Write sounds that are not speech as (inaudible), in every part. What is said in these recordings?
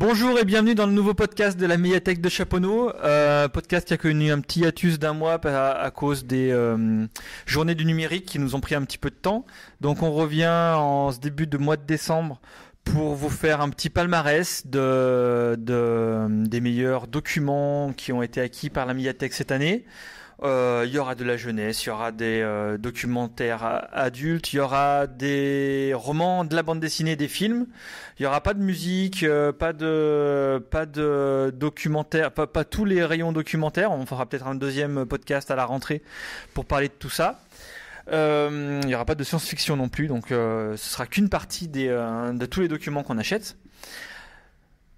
Bonjour et bienvenue dans le nouveau podcast de la médiathèque de Chaponneau, euh, podcast qui a connu un petit hiatus d'un mois à, cause des euh, journées du numérique qui nous ont pris un petit peu de temps. Donc on revient en ce début de mois de décembre pour vous faire un petit palmarès de, des meilleurs documents qui ont été acquis par la médiathèque cette année. Euh, il y aura de la jeunesse, il y aura des euh, documentaires adultes, il y aura des romans, de la bande dessinée, des films. Il y aura pas de musique, euh, pas de pas de documentaire, pas, tous les rayons documentaires. On fera peut-être un deuxième podcast à la rentrée pour parler de tout ça. il n'y aura pas de science-fiction non plus, donc ce sera qu'une partie des, de tous les documents qu'on achète.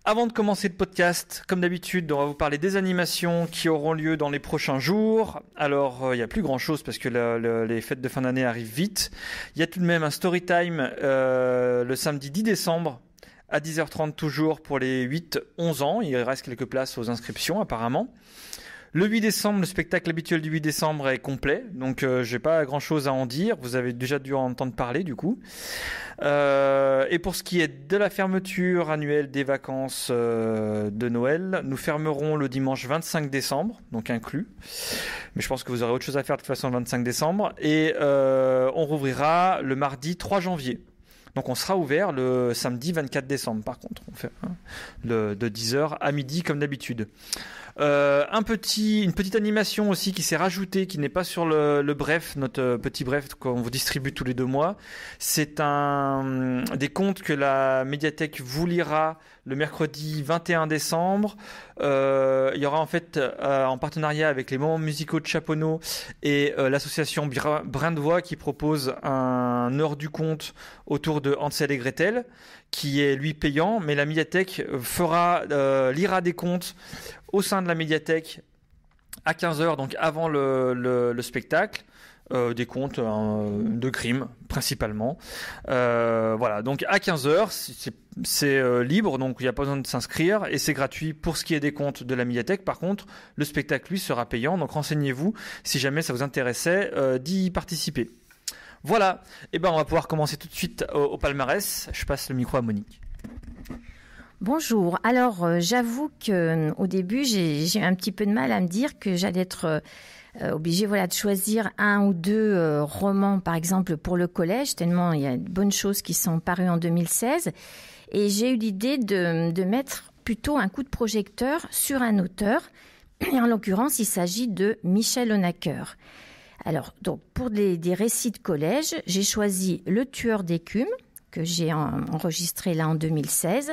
Avant de commencer le podcast, comme d'habitude, on va vous parler des animations qui auront lieu dans les prochains jours. Alors, euh, il n'y a plus grand-chose parce que les fêtes de fin d'année arrivent vite. Il y a tout de même un story time euh, le samedi 10 décembre à 10h30 toujours pour les 8-11 ans. Il reste quelques places aux inscriptions apparemment. Le 8 décembre, le spectacle habituel du 8 décembre est complet, donc je euh, j'ai pas grand chose à en dire. Vous avez déjà dû en entendre parler du coup. Euh, et pour ce qui est de la fermeture annuelle des vacances euh, de Noël, nous fermerons le dimanche 25 décembre, donc inclus. Mais je pense que vous aurez autre chose à faire de toute façon le 25 décembre. Et on rouvrira le mardi 3 janvier. Donc on sera ouvert le samedi 24 décembre par contre. On fait hein, de 10h à midi comme d'habitude. Euh, un petit, une petite animation aussi qui s'est rajoutée, qui n'est pas sur le, le bref, notre euh, petit bref qu'on vous distribue tous les deux mois. C'est un des contes que la médiathèque vous lira le mercredi 21 décembre. Euh, il y aura en fait, en partenariat avec les moments musicaux de Chaponneau et l'association Brin de Voix qui propose un heure du conte autour de Hansel et Gretel qui est lui payant, mais la médiathèque euh, fera, euh, lira des comptes au sein de la médiathèque à 15h, donc avant le, spectacle. Euh, des comptes de crimes principalement. voilà, donc à 15h, c'est libre, donc il n'y a pas besoin de s'inscrire et c'est gratuit pour ce qui est des comptes de la médiathèque. Par contre, le spectacle, lui, sera payant, donc renseignez-vous si jamais ça vous intéressait d'y participer. Voilà, eh ben on va pouvoir commencer tout de suite au, palmarès. Je passe le micro à Monique. Bonjour. Alors, euh, j'avoue que euh, au début, j'ai eu un petit peu de mal à me dire que j'allais être obligé euh, obligée, voilà, de choisir un ou deux romans, par exemple, pour le collège. Tellement il y a de bonnes choses qui sont parues en 2016, et j'ai eu l'idée de, mettre plutôt un coup de projecteur sur un auteur. Et en l'occurrence, il s'agit de Michel Onaker. Alors, donc, pour des, récits de collège, j'ai choisi Le tueur d'écume que j'ai enregistré là en 2016.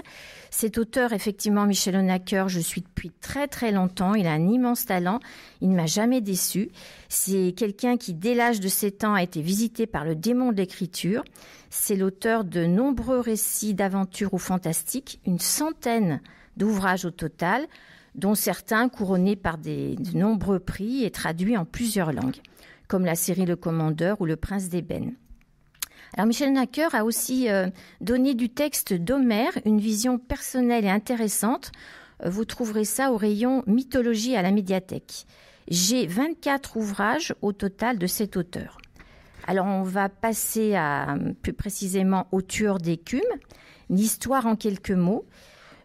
Cet auteur, effectivement, Michel Honacker, je suis depuis très très longtemps. Il a un immense talent. Il ne m'a jamais déçu. C'est quelqu'un qui, dès l'âge de 7 ans, a été visité par le démon de l'écriture. C'est l'auteur de nombreux récits d'aventures ou fantastiques, une centaine d'ouvrages au total, dont certains couronnés par de nombreux prix et traduits en plusieurs langues comme la série Le Commandeur ou Le Prince d'Ébène. Alors Michel Nacker a aussi euh, donné du texte d'Homère une vision personnelle et intéressante. Euh, vous trouverez ça au rayon Mythologie à la médiathèque. J'ai 24 ouvrages au total de cet auteur. Alors on va passer à plus précisément au tueur d'écume, l'histoire en quelques mots.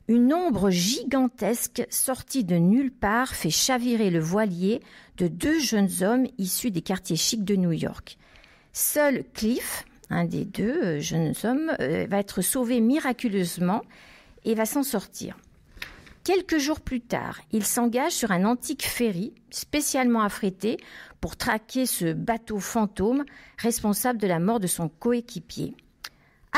Une ombre gigantesque sortie de nulle part fait chavirer le voilier de deux jeunes hommes issus des quartiers chics de New York. Seul Cliff, un des deux euh, jeunes hommes, euh, va être sauvé miraculeusement et va s'en sortir. Quelques jours plus tard, il s'engage sur un antique ferry spécialement affrété pour traquer ce bateau fantôme responsable de la mort de son coéquipier.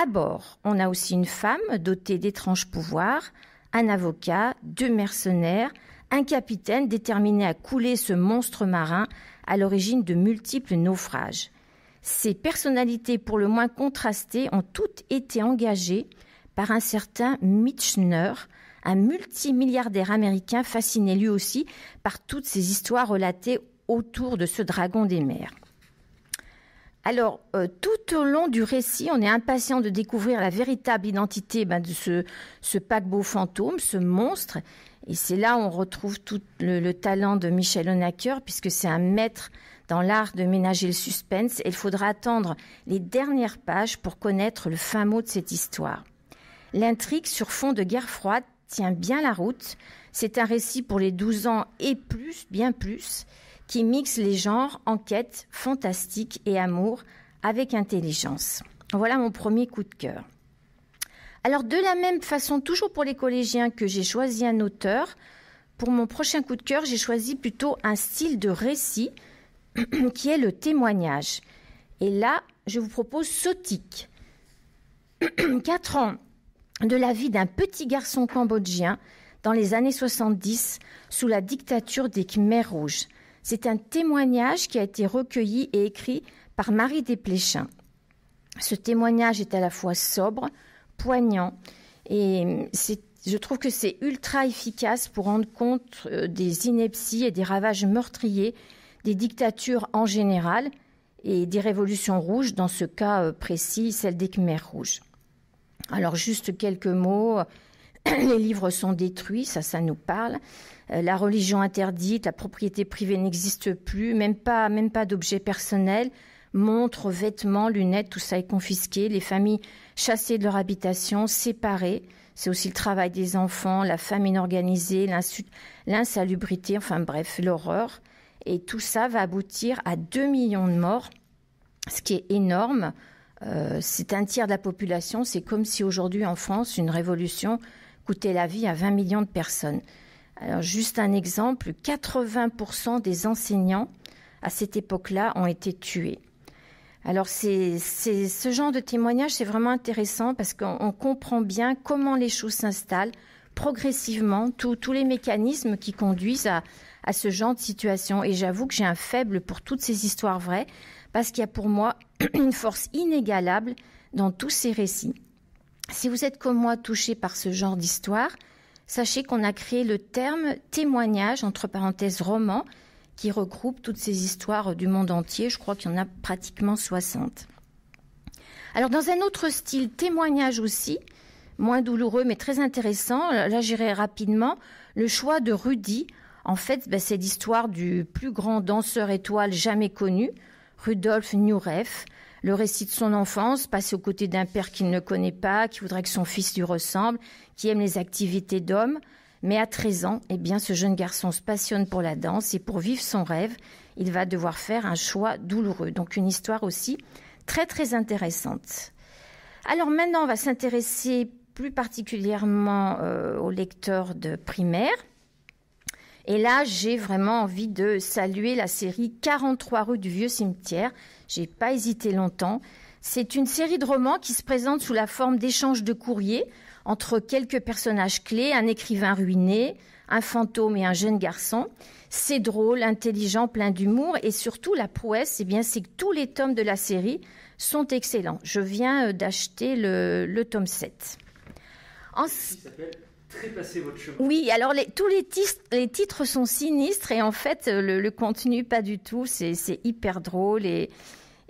À bord, on a aussi une femme dotée d'étranges pouvoirs, un avocat, deux mercenaires, un capitaine déterminé à couler ce monstre marin à l'origine de multiples naufrages. Ces personnalités pour le moins contrastées ont toutes été engagées par un certain Mitchner, un multimilliardaire américain fasciné lui aussi par toutes ces histoires relatées autour de ce dragon des mers. Alors, euh, tout au long du récit, on est impatient de découvrir la véritable identité ben, de ce paquebot fantôme, ce monstre, et c'est là où on retrouve tout le, talent de Michel O'Naker, puisque c'est un maître dans l'art de ménager le suspense, il faudra attendre les dernières pages pour connaître le fin mot de cette histoire. L'intrigue sur fond de guerre froide tient bien la route. C'est un récit pour les 12 ans et plus, bien plus, qui mixe les genres enquête, fantastique et amour avec intelligence. Voilà mon premier coup de cœur. Alors de la même façon, toujours pour les collégiens que j'ai choisi un auteur, pour mon prochain coup de cœur, j'ai choisi plutôt un style de récit (clears throat) qui est le témoignage. Et là, je vous propose Sotique. (clears throat) Quatre ans de la vie d'un petit garçon cambodgien dans les années 70 sous la dictature des Khmers rouges. C'est un témoignage qui a été recueilli et écrit par Marie Desplechin. Ce témoignage est à la fois sobre, poignant. Et je trouve que c'est ultra efficace pour rendre compte euh, des inepties et des ravages meurtriers des dictatures en général et des révolutions rouges, dans ce cas euh, précis, celle des Khmers rouges. Alors juste quelques mots. (clears throat) Les livres sont détruits, ça, ça nous parle. Euh, la religion interdite, la propriété privée n'existe plus, même pas, même pas d'objets personnels. Montres, vêtements, lunettes, tout ça est confisqué. Les familles chassées de leur habitation, séparées. C'est aussi le travail des enfants, la femme inorganisée, l'insalubrité, enfin bref, l'horreur. Et tout ça va aboutir à 2 millions de morts, ce qui est énorme. Euh, c'est un tiers de la population. C'est comme si aujourd'hui en France, une révolution coûtait la vie à 20 millions de personnes. Alors juste un exemple, 80% des enseignants à cette époque-là ont été tués. Alors ce genre de témoignage, c'est vraiment intéressant parce qu'on comprend bien comment les choses s'installent progressivement, tous les mécanismes qui conduisent à, ce genre de situation. Et j'avoue que j'ai un faible pour toutes ces histoires vraies parce qu'il y a pour moi (clears throat) une force inégalable dans tous ces récits. Si vous êtes comme moi touché par ce genre d'histoire, sachez qu'on a créé le terme témoignage, entre parenthèses roman, qui regroupe toutes ces histoires du monde entier. Je crois qu'il y en a pratiquement 60. Alors dans un autre style, témoignage aussi, moins douloureux mais très intéressant, là j'irai rapidement, le choix de Rudy. En fait, ben, c'est l'histoire du plus grand danseur étoile jamais connu, Rudolf Nureff. Le récit de son enfance, passé aux côtés d'un père qu'il ne connaît pas, qui voudrait que son fils lui ressemble, qui aime les activités d'homme. Mais à 13 ans, eh bien, ce jeune garçon se passionne pour la danse et pour vivre son rêve, il va devoir faire un choix douloureux. Donc une histoire aussi très très intéressante. Alors maintenant, on va s'intéresser plus particulièrement euh, aux lecteurs de primaire. Et là, j'ai vraiment envie de saluer la série 43 rues du vieux cimetière. J'ai pas hésité longtemps. C'est une série de romans qui se présente sous la forme d'échanges de courriers entre quelques personnages clés, un écrivain ruiné, un fantôme et un jeune garçon. C'est drôle, intelligent, plein d'humour et surtout la prouesse, eh bien, c'est que tous les tomes de la série sont excellents. Je viens euh, d'acheter le, tome 7. En... Trépasser votre chemin. Oui, alors tous les, les, titres sont sinistres et en fait euh, le, contenu pas du tout. C'est hyper drôle et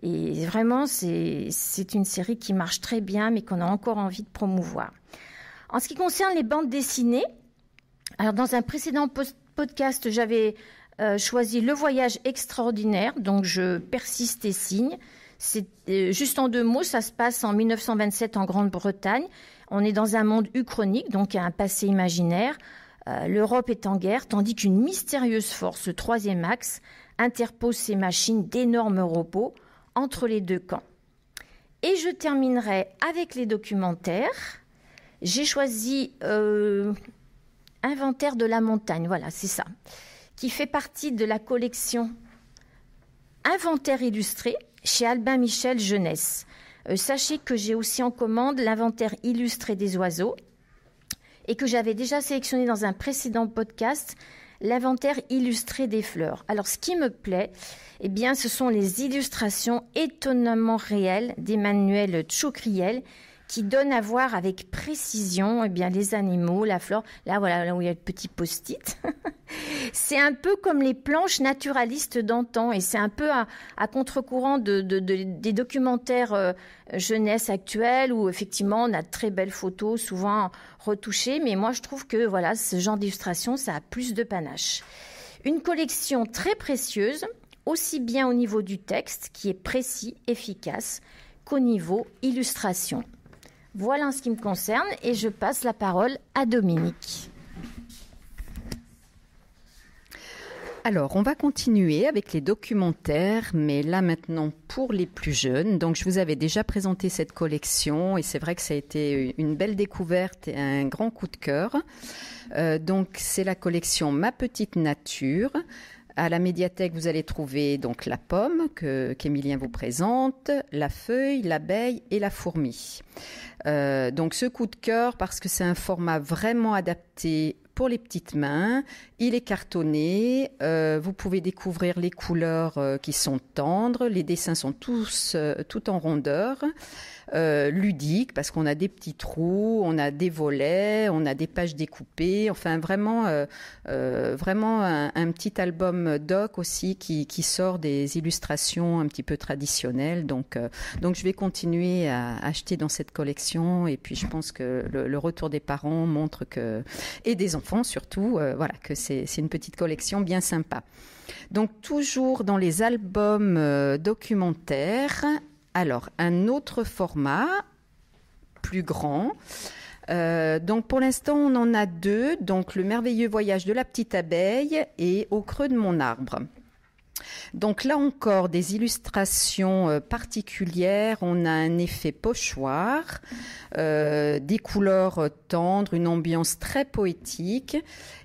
vraiment c'est une série qui marche très bien mais qu'on a encore envie de promouvoir. En ce qui concerne les bandes dessinées, alors dans un précédent podcast, j'avais euh, choisi Le voyage extraordinaire, donc je persiste et signe. C'est euh, juste en deux mots, ça se passe en 1927 en Grande-Bretagne. On est dans un monde uchronique, donc un passé imaginaire. Euh, L'Europe est en guerre, tandis qu'une mystérieuse force, le troisième axe, interpose ses machines d'énormes robots entre les deux camps. Et je terminerai avec les documentaires. J'ai choisi Inventaire euh, de la montagne, voilà, c'est ça, qui fait partie de la collection Inventaire illustré chez Albin Michel Jeunesse. Euh, sachez que j'ai aussi en commande l'inventaire illustré des oiseaux et que j'avais déjà sélectionné dans un précédent podcast l'inventaire illustré des fleurs. Alors ce qui me plaît, eh bien ce sont les illustrations étonnamment réelles d'Emmanuel Tchoukriel qui donne à voir avec précision eh bien, les animaux, la flore. Là, voilà, là où il y a le petit post-it. (laughs) c'est un peu comme les planches naturalistes d'antan et c'est un peu à, contre-courant de, des documentaires euh, jeunesse actuels où effectivement on a de très belles photos souvent retouchées. Mais moi, je trouve que voilà, ce genre d'illustration, ça a plus de panache. Une collection très précieuse, aussi bien au niveau du texte, qui est précis, efficace, qu'au niveau illustration. Voilà en ce qui me concerne et je passe la parole à Dominique. Alors, on va continuer avec les documentaires, mais là maintenant pour les plus jeunes. Donc, je vous avais déjà présenté cette collection et c'est vrai que ça a été une belle découverte et un grand coup de cœur. Euh, donc, c'est la collection Ma Petite Nature. À la médiathèque, vous allez trouver donc la pomme que vous présente, la feuille, l'abeille et la fourmi. Euh, donc ce coup de cœur parce que c'est un format vraiment adapté pour les petites mains. Il est cartonné. Euh, vous pouvez découvrir les couleurs euh, qui sont tendres. Les dessins sont tous tout en rondeur. Euh, ludique, parce qu'on a des petits trous, on a des volets, on a des pages découpées, enfin vraiment, euh, euh, vraiment un, petit album doc aussi qui, sort des illustrations un petit peu traditionnelles. Donc, donc je vais continuer à acheter dans cette collection et puis je pense que le, retour des parents montre que, et des enfants surtout, voilà, que c'est une petite collection bien sympa. Donc toujours dans les albums documentaires, alors, un autre format plus grand. Euh, donc pour l'instant, on en a deux. Donc le merveilleux voyage de la petite abeille et au creux de mon arbre. Donc là encore, des illustrations euh, particulières. On a un effet pochoir, euh, des couleurs euh, tendres, une ambiance très poétique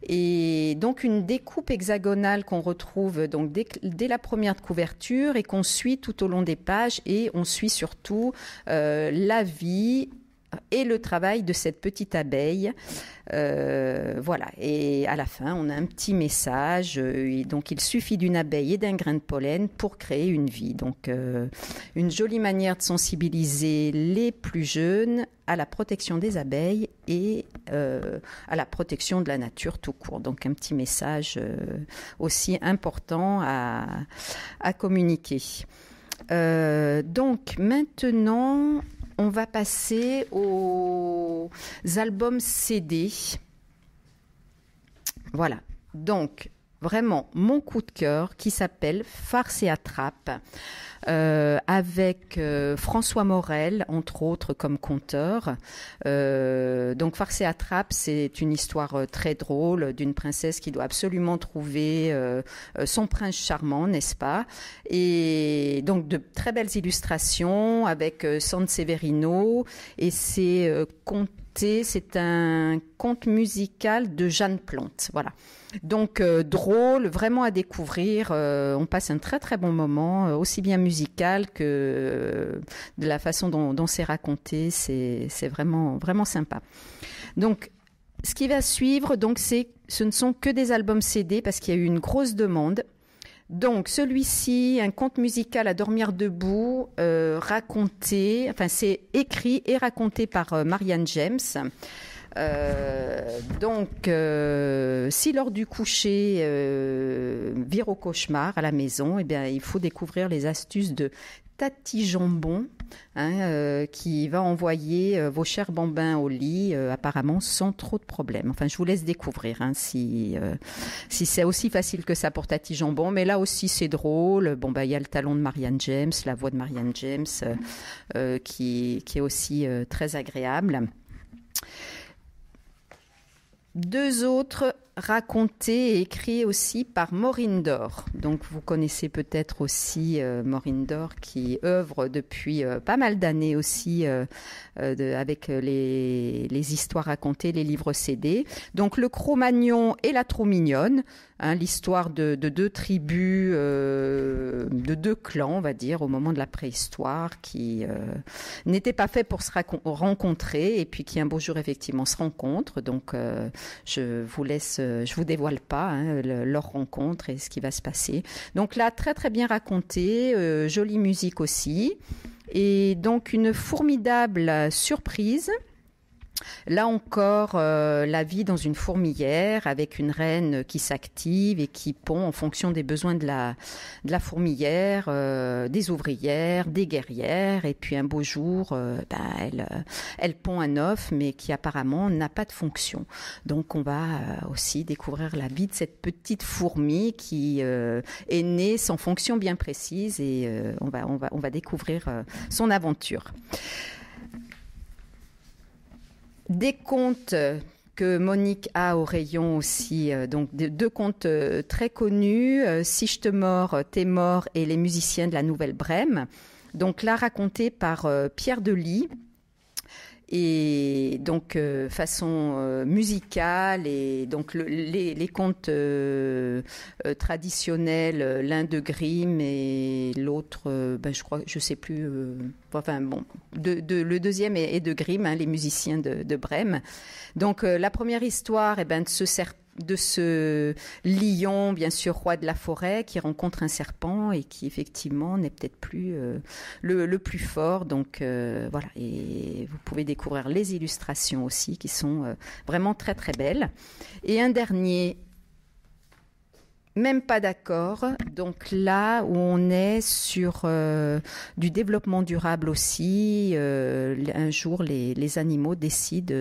et donc une découpe hexagonale qu'on retrouve donc dès, la première couverture et qu'on suit tout au long des pages et on suit surtout la vie et le travail de cette petite abeille. Euh, voilà, et à la fin, on a un petit message. Euh, donc, il suffit d'une abeille et d'un grain de pollen pour créer une vie. Donc, euh, une jolie manière de sensibiliser les plus jeunes à la protection des abeilles et à la protection de la nature tout court. Donc, un petit message aussi important à communiquer. donc, maintenant on va passer aux albums CD. Voilà. Donc, vraiment, mon coup de cœur qui s'appelle Farce et Attrape. Euh, avec euh, François Morel, entre autres, comme conteur. Euh, donc Farce et Attrape, c'est une histoire très drôle d'une princesse qui doit absolument trouver son prince charmant, n'est-ce pas Et donc de très belles illustrations avec San Severino et c'est compté, c'est un conte musical de Jeanne Plante. Voilà. Donc euh, drôle, vraiment à découvrir. Euh, on passe un très très bon moment, euh, aussi bien musical que de la façon dont, c'est raconté. C'est vraiment vraiment sympa. Donc ce qui va suivre, donc c'est ce ne sont que des albums CD parce qu'il y a eu une grosse demande. Donc celui-ci, un conte musical à dormir debout, raconté, enfin c'est écrit et raconté par Marianne James. Euh, donc, euh, si lors du coucher euh, vire au cauchemar à la maison, eh bien, il faut découvrir les astuces de Tati Jambon, hein, qui va envoyer vos chers bambins au lit, apparemment sans trop de problèmes. Enfin, je vous laisse découvrir hein, si, c'est aussi facile que ça pour Tati Jambon. Mais là aussi, c'est drôle. Bon, bah, il y a le talon de Marianne James, la voix de Marianne James, qui, qui, est aussi très agréable deux autres raconté et écrit aussi par Morindor. Dor. Donc vous connaissez peut-être aussi euh, Morindor qui œuvre depuis euh, pas mal d'années aussi euh, avec les, histoires racontées, les livres CD. Donc le Cro-Magnon et la trou hein, l'histoire de, de, deux tribus, de deux clans, on va dire, au moment de la préhistoire, qui n'étaient pas faits pour se rencontrer et puis qui un beau jour effectivement se rencontrent. Donc je vous laisse je euh, je vous dévoile pas hein, leur rencontre et ce qui va se passer. Donc là, très très bien raconté, euh, jolie musique aussi, et donc une formidable surprise Là encore, euh, la vie dans une fourmilière avec une reine qui s'active et qui pond en fonction des besoins de la, de la fourmilière, euh, des ouvrières, des guerrières. Et puis un beau jour, euh, bah, elle, elle pond un œuf, mais qui apparemment n'a pas de fonction. Donc on va aussi découvrir la vie de cette petite fourmi qui est née sans fonction bien précise et on, va, on, va, on va découvrir son aventure. Des contes que Monique a au rayon aussi, euh, donc deux contes euh, très connus, Si je te mords, t'es mort et Les musiciens de la Nouvelle-Brême. Donc là raconté par euh, Pierre Delis et donc euh, façon euh, musicale et donc les, contes euh, traditionnels l'un de Grimm et l'autre ben, je crois je sais plus enfin bon de, le deuxième est, de Grimm hein, les musiciens de, de Brême donc la première histoire et eh ben de ce serpent de ce lion, bien sûr, roi de la forêt, qui rencontre un serpent et qui, effectivement, n'est peut-être plus euh, le, plus fort. Donc, euh, voilà. Et vous pouvez découvrir les illustrations aussi, qui sont euh, vraiment très, très belles. Et un dernier. Même pas d'accord. Donc là où on est sur du développement durable aussi, un jour les, animaux décident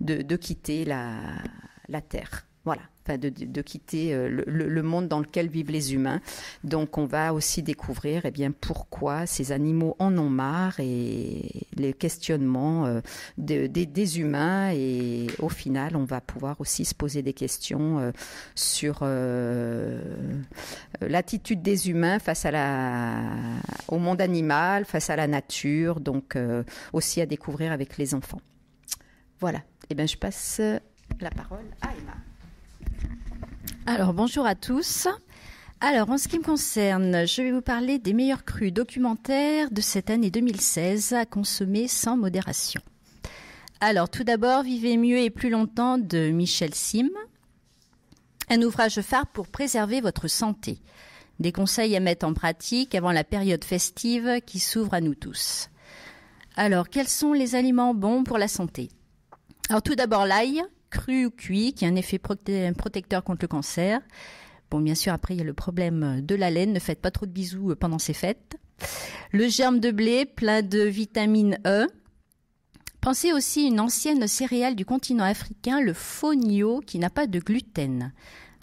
de, quitter la Terre. Voilà. Enfin, de, quitter euh, le, monde dans lequel vivent les humains. Donc on va aussi découvrir eh bien, pourquoi ces animaux en ont marre et les questionnements euh, des humains. Et au final, on va pouvoir aussi se poser des questions euh, sur l'attitude des humains face à au monde animal, face à la nature. Donc aussi à découvrir avec les enfants. Voilà. Et eh bien, je passe la parole à Emma. Alors bonjour à tous. Alors en ce qui me concerne, je vais vous parler des meilleurs crus documentaires de cette année 2016 à consommer sans modération. Alors tout d'abord, Vivez mieux et plus longtemps de Michel Sim. Un ouvrage phare pour préserver votre santé. Des conseils à mettre en pratique avant la période festive qui s'ouvre à nous tous. Alors, quels sont les aliments bons pour la santé Alors tout d'abord l'ail, cru ou cuit, qui a un effet protecteur contre le cancer. Bon, bien sûr, après, il y a le problème de la laine. Ne faites pas trop de bisous euh, pendant ces fêtes. Le germe de blé, plein de vitamine E. Pensez aussi à une ancienne céréale du continent africain, le fonio, qui n'a pas de gluten.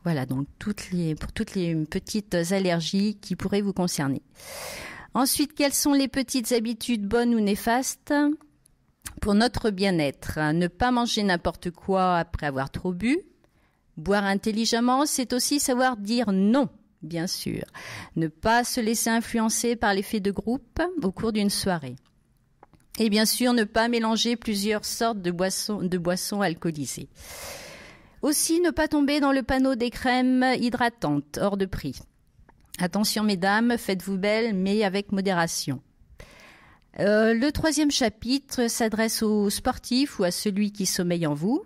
Voilà, donc toutes les, pour toutes les petites allergies qui pourraient vous concerner. Ensuite, quelles sont les petites habitudes bonnes ou néfastes pour notre bien-être, hein, ne pas manger n'importe quoi après avoir trop bu. Boire intelligemment, c'est aussi savoir dire non, bien sûr. Ne pas se laisser influencer par l'effet de groupe au cours d'une soirée. Et bien sûr, ne pas mélanger plusieurs sortes de boissons, de boissons alcoolisées. Aussi, ne pas tomber dans le panneau des crèmes hydratantes hors de prix. Attention mesdames, faites-vous belle, mais avec modération. Euh, le troisième chapitre s'adresse aux sportifs ou à celui qui sommeille en vous.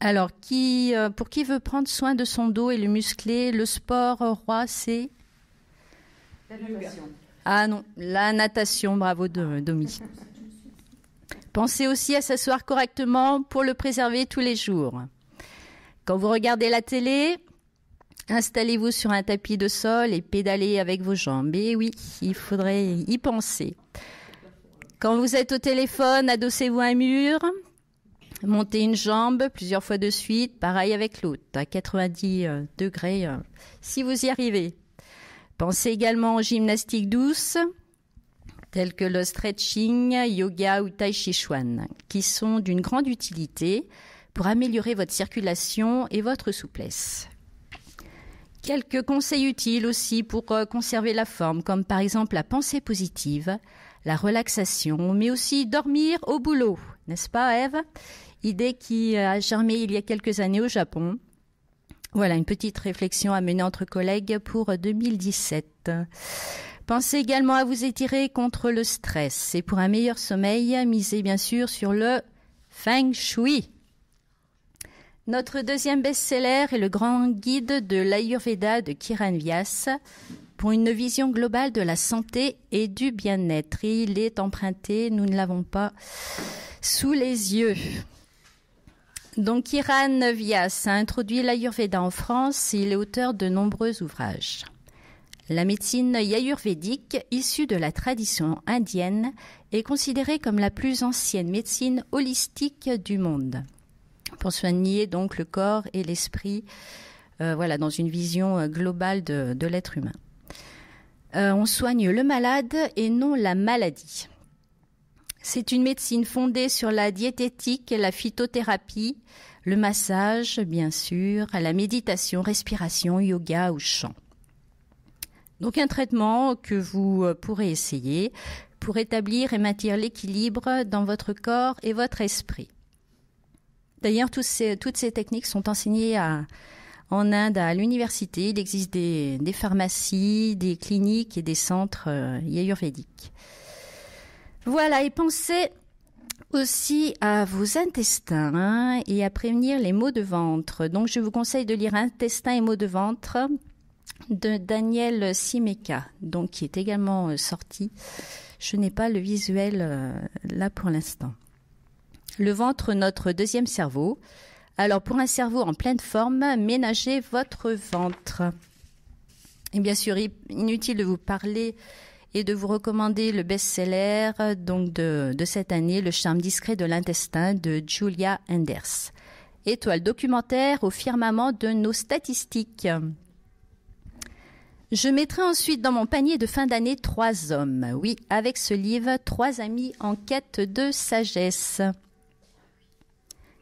Alors, qui, euh, pour qui veut prendre soin de son dos et le muscler, le sport euh, roi, c'est La natation. Ah non, la natation, bravo Domi. Pensez aussi à s'asseoir correctement pour le préserver tous les jours. Quand vous regardez la télé, Installez-vous sur un tapis de sol et pédalez avec vos jambes. Et eh oui, il faudrait y penser. Quand vous êtes au téléphone, adossez-vous à un mur, montez une jambe plusieurs fois de suite, pareil avec l'autre, à 90 euh, degrés, euh, si vous y arrivez. Pensez également aux gymnastiques douces, telles que le stretching, yoga ou tai chi chuan, qui sont d'une grande utilité pour améliorer votre circulation et votre souplesse. Quelques conseils utiles aussi pour euh, conserver la forme, comme par exemple la pensée positive, la relaxation, mais aussi dormir au boulot, n'est-ce pas Eve Idée qui a germé il y a quelques années au Japon. Voilà une petite réflexion à mener entre collègues pour 2017. Euh, Pensez également à vous étirer contre le stress et pour un meilleur sommeil, misez bien sûr sur le feng shui. Notre deuxième best-seller est le grand guide de l'Ayurveda de Kiran Vyas pour une vision globale de la santé et du bien-être. Il est emprunté, nous ne l'avons pas sous les yeux. Donc Kiran Vyas a introduit l'Ayurveda en France et il est auteur de nombreux ouvrages. La médecine ayurvédique, issue de la tradition indienne, est considérée comme la plus ancienne médecine holistique du monde pour soigner donc le corps et l'esprit, euh, voilà, dans une vision euh, globale de, l'être humain. Euh, on soigne le malade et non la maladie. C'est une médecine fondée sur la diététique, la phytothérapie, le massage, bien sûr, la méditation, respiration, yoga ou chant. Donc un traitement que vous pourrez essayer pour établir et maintenir l'équilibre dans votre corps et votre esprit. D'ailleurs, toutes ces, techniques sont enseignées en Inde à l'université. Il existe des, pharmacies, des cliniques et des centres euh, ayurvédiques. Voilà, et pensez aussi à vos intestins et à prévenir les maux de ventre. Donc, je vous conseille de lire Intestin et maux de ventre de Daniel Simeka, donc qui est également euh, sorti. Je n'ai pas le visuel euh, là pour l'instant. Le ventre, notre deuxième cerveau. Alors pour un cerveau en pleine forme, ménagez votre ventre. Et bien sûr, inutile de vous parler et de vous recommander le best-seller donc de, de, cette année, Le charme discret de l'intestin de Julia Enders. Étoile documentaire au firmament de nos statistiques. Je mettrai ensuite dans mon panier de fin d'année trois hommes. Oui, avec ce livre, trois amis en quête de sagesse.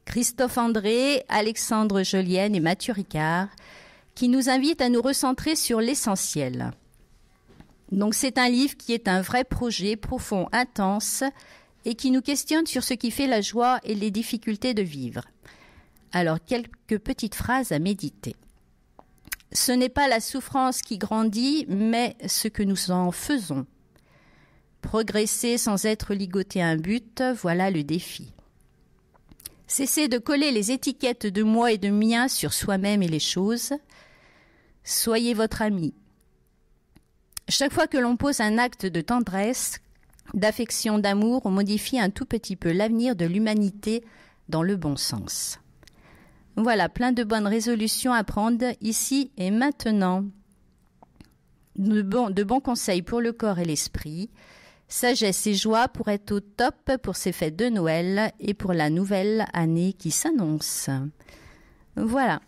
Christophe André, Alexandre Jolienne et Mathieu Ricard, qui nous invitent à nous recentrer sur l'essentiel. Donc c'est un livre qui est un vrai projet profond, intense, et qui nous questionne sur ce qui fait la joie et les difficultés de vivre. Alors quelques petites phrases à méditer. Ce n'est pas la souffrance qui grandit, mais ce que nous en faisons. Progresser sans être ligoté à un but, voilà le défi. Cessez de coller les étiquettes de moi et de mien sur soi-même et les choses. Soyez votre ami. Chaque fois que l'on pose un acte de tendresse, d'affection, d'amour, on modifie un tout petit peu l'avenir de l'humanité dans le bon sens. Voilà, plein de bonnes résolutions à prendre ici et maintenant. De, de bons conseils pour le corps et l'esprit, Sagesse et joie pour être au top pour ces fêtes de Noël et pour la nouvelle année qui s'annonce. Voilà.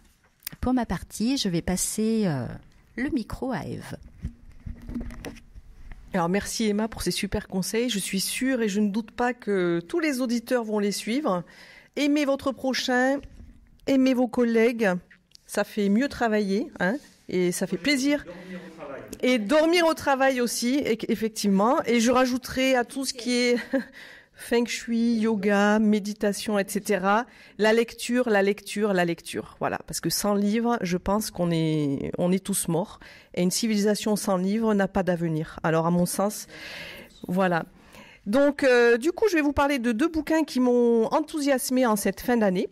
Pour ma partie, je vais passer euh, le micro à Eve. Alors merci Emma pour ces super conseils. Je suis sûre et je ne doute pas que tous les auditeurs vont les suivre. Aimez votre prochain, aimez vos collègues, ça fait mieux travailler hein, et ça fait plaisir. Et dormir au travail aussi, e-, effectivement. Et je rajouterai à tout ce qui est (laughs) feng shui, yoga, méditation, etc. La lecture, la lecture, la lecture. Voilà, parce que sans livre, je pense qu'on est, on est tous morts. Et une civilisation sans livre n'a pas d'avenir. Alors, à mon sens, voilà. Donc, euh, du coup, je vais vous parler de deux bouquins qui m'ont enthousiasmé en cette fin d'année.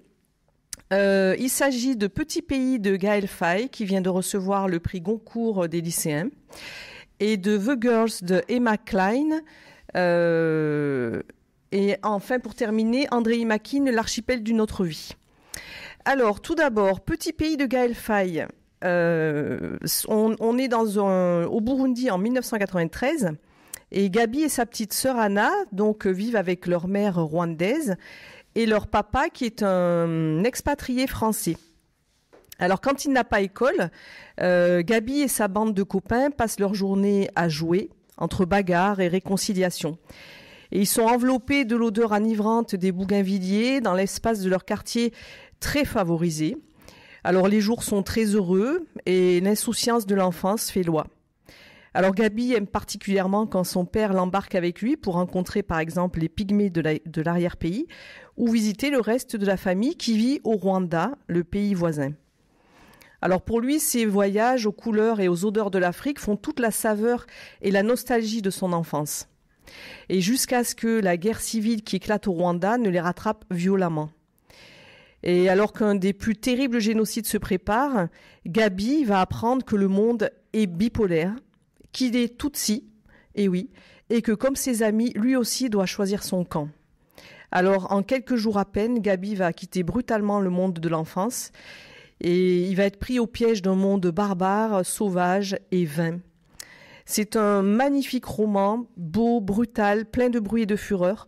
Euh, il s'agit de Petit Pays de Gaël Faye qui vient de recevoir le prix Goncourt euh, des lycéens, et de The Girls de Emma Klein. Euh, et enfin, pour terminer, André Makin, L'archipel d'une autre vie. Alors, tout d'abord, Petit Pays de Gaël Faye, on, est dans au Burundi en 1993. Et Gabi et sa petite sœur Anna, donc, vivent avec leur mère rwandaise et leur papa qui est un expatrié français. Alors quand il n'a pas école, euh, Gabi et sa bande de copains passent leur journée à jouer entre bagarres et réconciliations. Et ils sont enveloppés de l'odeur anivrante des bougainvilliers dans l'espace de leur quartier très favorisé. Alors les jours sont très heureux et l'insouciance de l'enfance fait loi. Alors Gabi aime particulièrement quand son père l'embarque avec lui pour rencontrer par exemple les pygmées de l'arrière-pays ou visiter le reste de la famille qui vit au Rwanda, le pays voisin. Alors pour lui, ces voyages aux couleurs et aux odeurs de l'Afrique font toute la saveur et la nostalgie de son enfance. Et jusqu'à ce que la guerre civile qui éclate au Rwanda ne les rattrape violemment. Et alors qu'un des plus terribles génocides se prépare, Gabi va apprendre que le monde est bipolaire qu'il est Tutsi, et oui, et que comme ses amis, lui aussi doit choisir son camp. Alors, en quelques jours à peine, Gabi va quitter brutalement le monde de l'enfance et il va être pris au piège d'un monde barbare, sauvage et vain. C'est un magnifique roman, beau, brutal, plein de bruit et de fureur,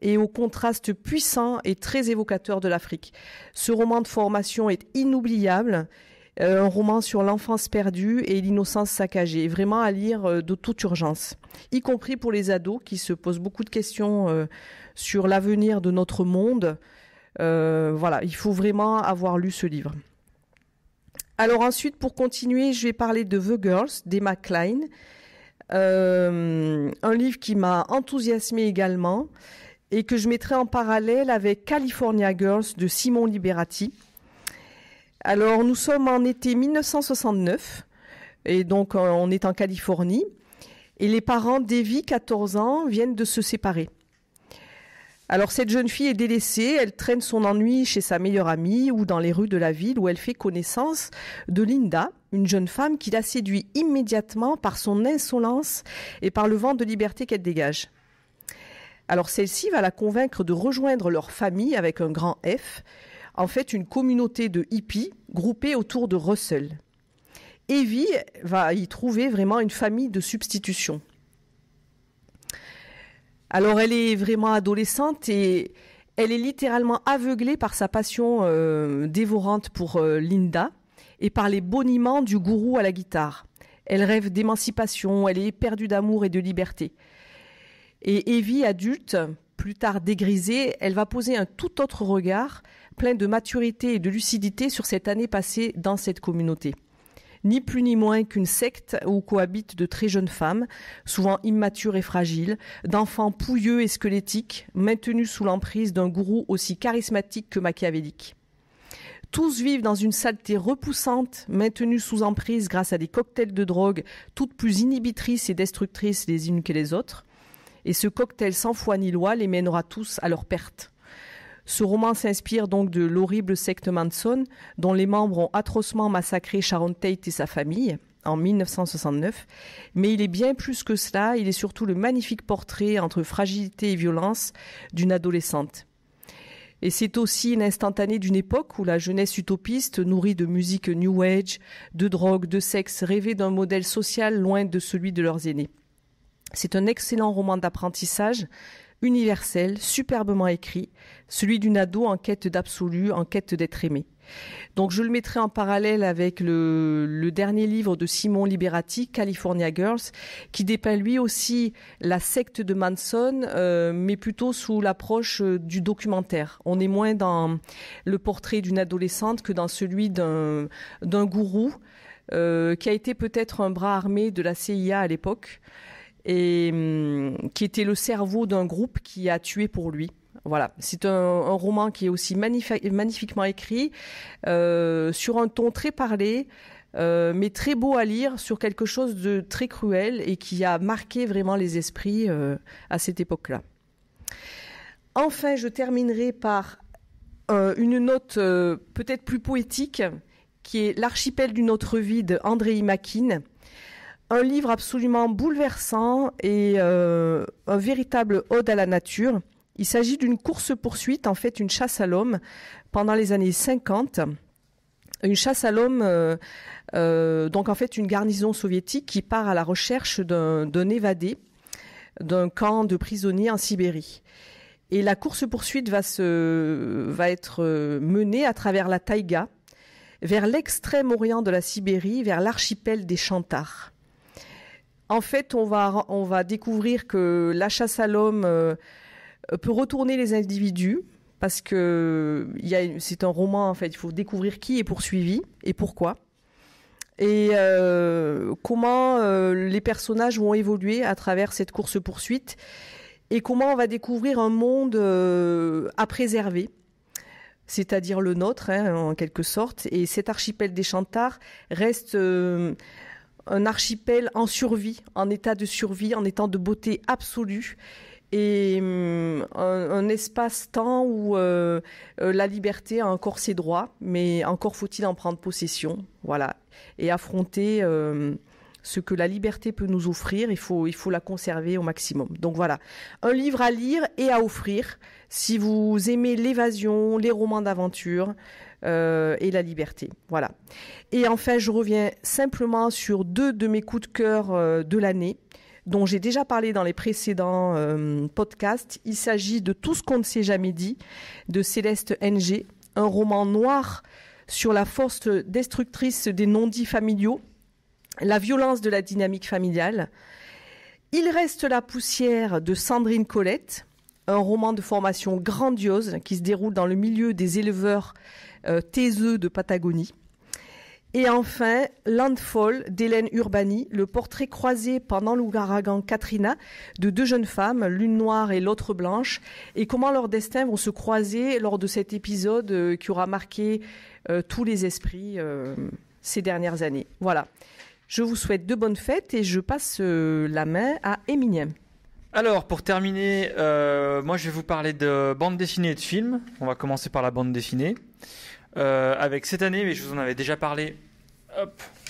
et au contraste puissant et très évocateur de l'Afrique. Ce roman de formation est inoubliable euh, un roman sur l'enfance perdue et l'innocence saccagée, vraiment à lire euh, de toute urgence, y compris pour les ados qui se posent beaucoup de questions euh, sur l'avenir de notre monde. voilà, il faut vraiment avoir lu ce livre. Alors ensuite, pour continuer, je vais parler de The Girls d'Emma Klein, un livre qui m'a enthousiasmé également et que je mettrai en parallèle avec California Girls de Simon Liberati. Alors nous sommes en été 1969 et donc euh, on est en Californie et les parents d'Evie, 14 ans, viennent de se séparer. Alors cette jeune fille est délaissée, elle traîne son ennui chez sa meilleure amie ou dans les rues de la ville où elle fait connaissance de Linda, une jeune femme qui la séduit immédiatement par son insolence et par le vent de liberté qu'elle dégage. Alors celle-ci va la convaincre de rejoindre leur famille avec un grand F en fait une communauté de hippies groupée autour de Russell. Evie va y trouver vraiment une famille de substitution. Alors elle est vraiment adolescente et elle est littéralement aveuglée par sa passion euh, dévorante pour euh, Linda et par les boniments du gourou à la guitare. Elle rêve d'émancipation, elle est perdue d'amour et de liberté. Et Evie, adulte, plus tard dégrisée, elle va poser un tout autre regard plein de maturité et de lucidité sur cette année passée dans cette communauté ni plus ni moins qu'une secte où cohabitent de très jeunes femmes, souvent immatures et fragiles, d'enfants pouilleux et squelettiques, maintenus sous l'emprise d'un gourou aussi charismatique que machiavélique. Tous vivent dans une saleté repoussante, maintenus sous emprise grâce à des cocktails de drogue, toutes plus inhibitrices et destructrices les unes que les autres. Et ce cocktail sans foi ni loi les mènera tous à leur perte. Ce roman s'inspire donc de l'horrible secte Manson, dont les membres ont atrocement massacré Sharon Tate et sa famille en 1969, mais il est bien plus que cela, il est surtout le magnifique portrait entre fragilité et violence d'une adolescente. Et c'est aussi l'instantané d'une époque où la jeunesse utopiste, nourrie de musique New Age, de drogue, de sexe, rêvait d'un modèle social loin de celui de leurs aînés. C'est un excellent roman d'apprentissage universel, superbement écrit, celui d'une ado en quête d'absolu, en quête d'être aimé. Donc je le mettrai en parallèle avec le, dernier livre de Simon Liberati, California Girls, qui dépeint lui aussi la secte de Manson, euh, mais plutôt sous l'approche euh, du documentaire. On est moins dans le portrait d'une adolescente que dans celui d'un gourou. Euh, qui a été peut-être un bras armé de la CIA à l'époque, et hum, qui était le cerveau d'un groupe qui a tué pour lui. Voilà, c'est un, roman qui est aussi magnifiquement écrit, euh, sur un ton très parlé, euh, mais très beau à lire, sur quelque chose de très cruel et qui a marqué vraiment les esprits euh, à cette époque-là. Enfin, je terminerai par une note peut-être plus poétique, qui est L'archipel d'une autre vie de André Makin un livre absolument bouleversant et euh, un véritable ode à la nature. Il s'agit d'une course-poursuite, en fait une chasse à l'homme, pendant les années 50. Une chasse à l'homme, euh, euh, donc en fait une garnison soviétique qui part à la recherche d'un évadé d'un camp de prisonniers en Sibérie. Et la course-poursuite va, va être menée à travers la taïga, vers l'extrême orient de la Sibérie, vers l'archipel des Chantars. En fait, on va, on va découvrir que la chasse à l'homme euh, peut retourner les individus parce que c'est un roman en fait. Il faut découvrir qui est poursuivi et pourquoi et euh, comment euh, les personnages vont évoluer à travers cette course poursuite et comment on va découvrir un monde à préserver c'est-à-dire le nôtre, hein, en quelque sorte. Et cet archipel des Chantards reste un archipel en survie, en état de survie, en état de beauté absolue et mm, un, espace-temps où euh, euh, la liberté a encore ses droits, mais encore faut-il en prendre possession, voilà, et affronter euh, ce que la liberté peut nous offrir, il faut, il faut la conserver au maximum. Donc voilà, un livre à lire et à offrir si vous aimez l'évasion, les romans d'aventure, euh, et la liberté. Voilà. Et enfin, je reviens simplement sur deux de mes coups de cœur euh, de l'année dont j'ai déjà parlé dans les précédents euh, podcasts. Il s'agit de Tout ce qu'on ne s'est jamais dit de Céleste NG, un roman noir sur la force destructrice des non-dits familiaux, la violence de la dynamique familiale. Il reste la poussière de Sandrine Colette, un roman de formation grandiose qui se déroule dans le milieu des éleveurs euh, taiseux de Patagonie. Et enfin, Landfall d'Hélène Urbani, le portrait croisé pendant l'ouragan Katrina de deux jeunes femmes, l'une noire et l'autre blanche, et comment leurs destins vont se croiser lors de cet épisode euh, qui aura marqué euh, tous les esprits ces dernières années. Voilà. Je vous souhaite de bonnes fêtes et je passe la main à Émilien. Alors, pour terminer, euh, moi je vais vous parler de bande dessinée et de films. On va commencer par la bande dessinée. Euh, avec cette année, mais je vous en avais déjà parlé,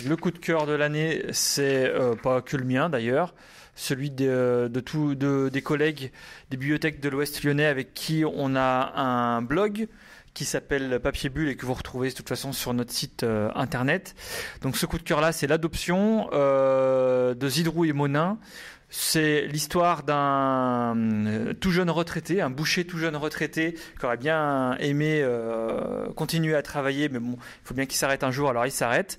le coup de cœur de l'année, c'est euh, pas que le mien d'ailleurs, celui de, de, des collègues des bibliothèques de l'Ouest lyonnais avec qui on a un blog qui s'appelle Papier Bulle et que vous retrouvez de toute façon sur notre site internet. Donc ce coup de cœur là, c'est l'adoption de Zidrou et Monin c'est l'histoire d'un euh, tout jeune retraité, un boucher tout jeune retraité, qui aurait bien aimé euh, continuer à travailler, mais bon, il faut bien qu'il s'arrête un jour, alors il s'arrête.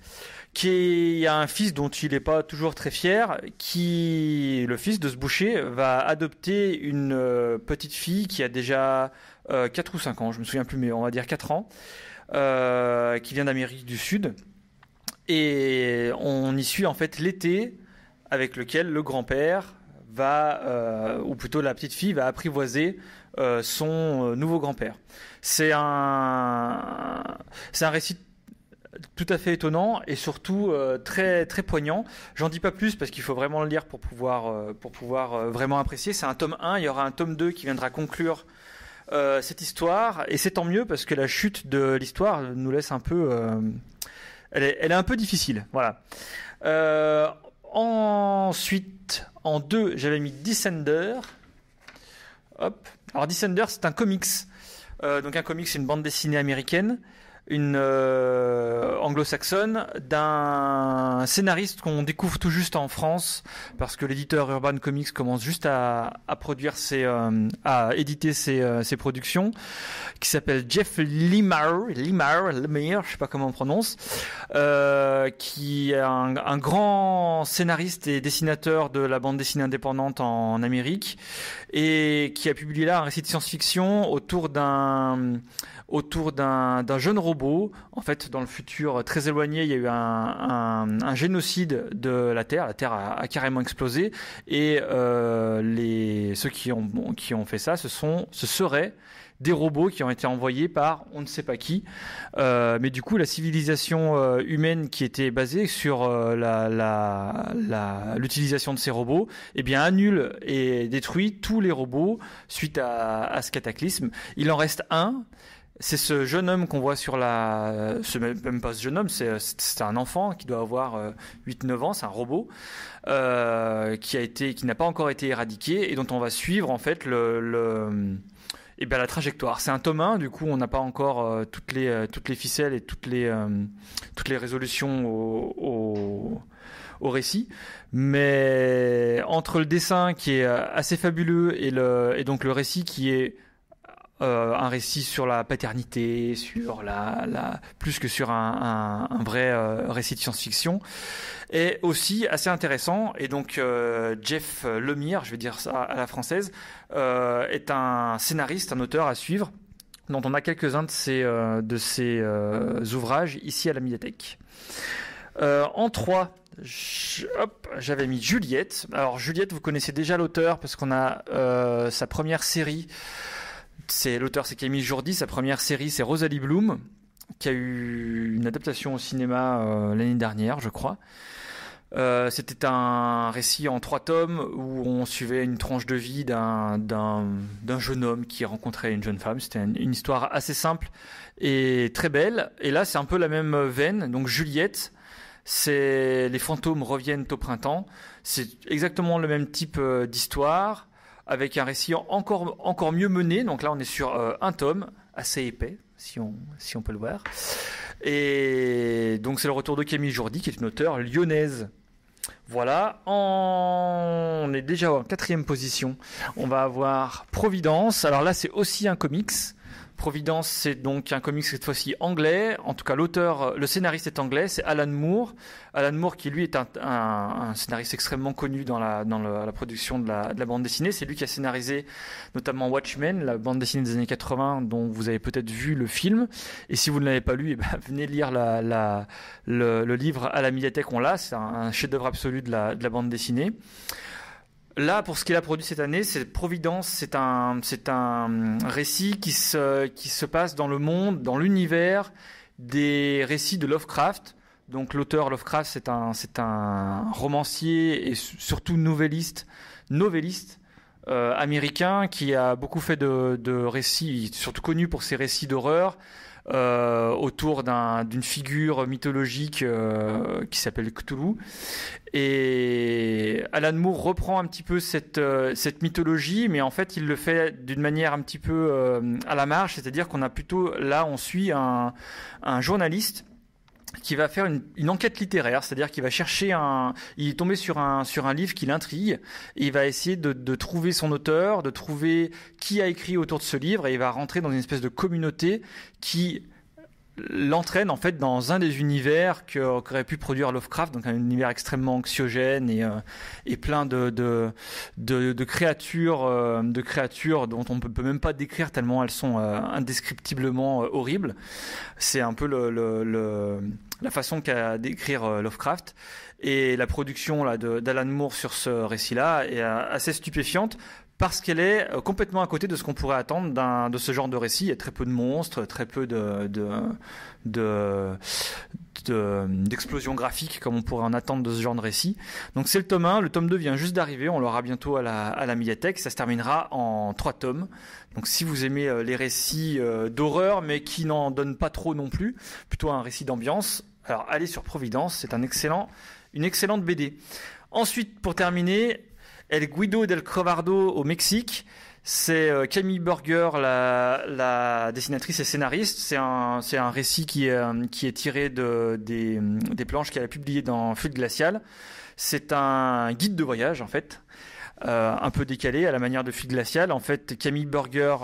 Qui a un fils dont il n'est pas toujours très fier, qui, le fils de ce boucher, va adopter une euh, petite fille qui a déjà 4 ou 5 ans, je me souviens plus, mais on va dire 4 ans, qui vient d'Amérique du Sud. Et on y suit en fait l'été avec lequel le grand-père va, euh, ou plutôt la petite fille va apprivoiser euh, son euh, nouveau grand-père. C'est un, c'est un récit tout à fait étonnant et surtout très très poignant. J'en dis pas plus parce qu'il faut vraiment le lire pour pouvoir pour pouvoir vraiment apprécier. C'est un tome 1, il y aura un tome 2 qui viendra conclure cette histoire et c'est tant mieux parce que la chute de l'histoire nous laisse un peu elle est, elle est, un peu difficile, voilà. Ensuite, en deux, j'avais mis Descender. Hop. Alors Descender, c'est un comics. Euh, donc un comics, c'est une bande dessinée américaine une euh, anglo-saxonne d'un scénariste qu'on découvre tout juste en France parce que l'éditeur Urban Comics commence juste à, produire ses, euh, à éditer euh, ses, productions qui s'appelle Jeff Limar Limar Lemire je sais pas comment on prononce qui est un, grand scénariste et dessinateur de la bande dessinée indépendante en Amérique et qui a publié là un récit de science-fiction autour d'un autour d'un jeune robot. En fait, dans le futur très éloigné, il y a eu un, génocide de la Terre. La Terre a, carrément explosé. Et euh, ceux qui ont, fait ça, ce, sont, ce seraient des robots qui ont été envoyés par on ne sait pas qui. Euh, mais du coup, la civilisation euh, humaine qui était basée sur l'utilisation de ces robots, eh bien, annule et détruit tous les robots suite à, à ce cataclysme. Il en reste un c'est ce jeune homme qu'on voit sur la. Ce même pas ce jeune homme, euh, c'est un enfant qui doit avoir 8-9 euh, ans, c'est un robot, euh, qui a été, qui n'a pas encore été éradiqué et dont on va suivre en fait le. Eh bien la trajectoire. C'est un tome du coup on n'a pas encore toutes, les, ficelles et toutes les, résolutions au, récit. Mais entre le dessin qui est assez fabuleux et donc le récit qui est euh, un récit sur la paternité, sur la, plus que sur un, vrai euh, récit de science-fiction, et aussi assez intéressant. Et donc euh, Jeff Lemire, je vais dire ça à la française, est un scénariste, un auteur à suivre, dont on a quelques-uns de ses, de ses ouvrages ici à la médiathèque. en trois, j'avais mis Juliette. Alors Juliette, vous connaissez déjà l'auteur parce qu'on a sa première série. C'est l'auteur, c'est Camille Jourdi. Sa première série, c'est Rosalie Bloom, qui a eu une adaptation au cinéma euh, l'année dernière, je crois. Euh, c'était un récit en trois tomes où on suivait une tranche de vie d'un jeune homme qui rencontrait une jeune femme. C'était une, histoire assez simple et très belle. Et là, c'est un peu la même veine. Donc Juliette, c'est les fantômes reviennent au printemps. C'est exactement le même type euh, d'histoire avec un récit encore, encore mieux mené. Donc là, on est sur euh, un tome assez épais, si on, si on peut le voir. Et donc, c'est le retour de Camille Jourdi, qui est une auteure lyonnaise. Voilà, on est déjà en quatrième position. On va avoir Providence. Alors là, c'est aussi un comics. Providence, c'est donc un comics cette fois-ci anglais. En tout cas, l'auteur, le scénariste est anglais, c'est Alan Moore. Alan Moore, qui lui est un, scénariste extrêmement connu dans la, dans la production de la, bande dessinée. C'est lui qui a scénarisé notamment Watchmen, la bande dessinée des années 80, dont vous avez peut-être vu le film. Et si vous ne l'avez pas lu, eh ben, (laughs) venez lire le, livre à la médiathèque, on l'a. C'est un, chef-d'œuvre absolu de la bande dessinée. Là, pour ce qu'il a produit cette année, c'est Providence, c'est un, c'est un récit qui se, qui se passe dans le monde, dans l'univers des récits de Lovecraft. Donc l'auteur Lovecraft, c'est un, c'est un romancier et surtout noveliste novelliste euh, américain qui a beaucoup fait de, de récits, surtout connu pour ses récits d'horreur euh, autour d'une figure mythologique euh, qui s'appelle Cthulhu. Et Alan Moore reprend un petit peu cette, euh, cette mythologie, mais en fait il le fait d'une manière un petit peu euh, à la marche, c'est-à-dire qu'on a plutôt là on suit un, un journaliste qui va faire une, enquête littéraire, c'est-à-dire qu'il va chercher un, il est tombé sur un sur un livre qui l'intrigue, il va essayer de, trouver son auteur, de trouver qui a écrit autour de ce livre, et il va rentrer dans une espèce de communauté qui l'entraîne en fait dans un des univers qu'aurait pu produire Lovecraft, donc un univers extrêmement anxiogène et, euh, et plein de, de, de, créatures, euh, de créatures dont on ne peut, même pas décrire tellement elles sont euh, indescriptiblement horribles. C'est un peu le la façon qu'a d'écrire euh, Lovecraft et la production là d'Alan Moore sur ce récit-là est euh, assez stupéfiante parce qu'elle est euh, complètement à côté de ce qu'on pourrait attendre d'un de ce genre de récit. Il y a très peu de monstres, très peu de de, de, euh, d'explosion graphique comme on pourrait en attendre de ce genre de récit. Donc c'est le tome 1, le tome 2 vient juste d'arriver, on l'aura bientôt à la, médiathèque, ça se terminera en 3 tomes. Donc si vous aimez euh, les récits euh, d'horreur mais qui n'en donnent pas trop non plus, plutôt un récit d'ambiance, alors allez sur Providence, c'est un excellent, une excellente BD. Ensuite, pour terminer, El Guido del Crovardo au Mexique. C'est euh, Camille Burger, la, la, dessinatrice et scénariste. C'est un, un récit qui, est, euh, qui est tiré de, des, planches qu'elle a publiées dans Fuite glaciale. C'est un guide de voyage, en fait. Euh, un peu décalé à la manière de Fuite glaciale. En fait, Camille Burger